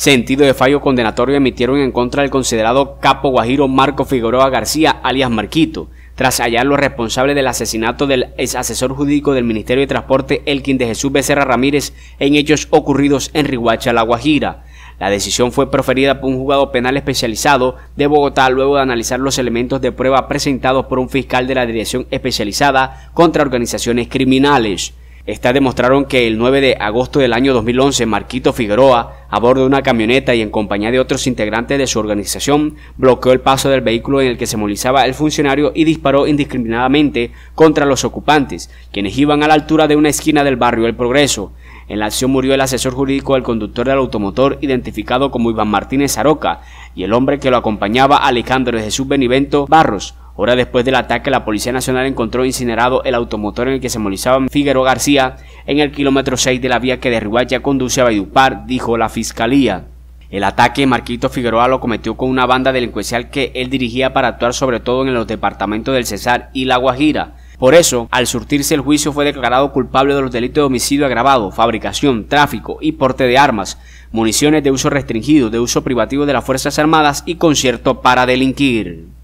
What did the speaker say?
sentido de fallo condenatorio emitieron en contra del considerado capo guajiro Marco Figueroa García, alias Marquito, tras hallarlo responsable del asesinato del ex asesor jurídico del Ministerio de Transporte Elkin de Jesús Becerra Ramírez en hechos ocurridos en Rihuacha, La Guajira. La decisión fue proferida por un juzgado penal especializado de Bogotá luego de analizar los elementos de prueba presentados por un fiscal de la Dirección Especializada contra Organizaciones Criminales. Estas demostraron que el 9 de agosto del año 2011, Marquito Figueroa, a bordo de una camioneta y en compañía de otros integrantes de su organización, bloqueó el paso del vehículo en el que se movilizaba el funcionario y disparó indiscriminadamente contra los ocupantes, quienes iban a la altura de una esquina del barrio El Progreso. En la acción murió el asesor jurídico del conductor del automotor, identificado como Iván Martínez Aroca, y el hombre que lo acompañaba, Alejandro Jesús Benivento Barros, Hora después del ataque, la Policía Nacional encontró incinerado el automotor en el que se movilizaba Figueroa García en el kilómetro 6 de la vía que de ya conduce a Vaidupar, dijo la Fiscalía. El ataque Marquito Figueroa lo cometió con una banda delincuencial que él dirigía para actuar sobre todo en los departamentos del Cesar y La Guajira. Por eso, al surtirse el juicio fue declarado culpable de los delitos de homicidio agravado, fabricación, tráfico y porte de armas, municiones de uso restringido, de uso privativo de las Fuerzas Armadas y concierto para delinquir.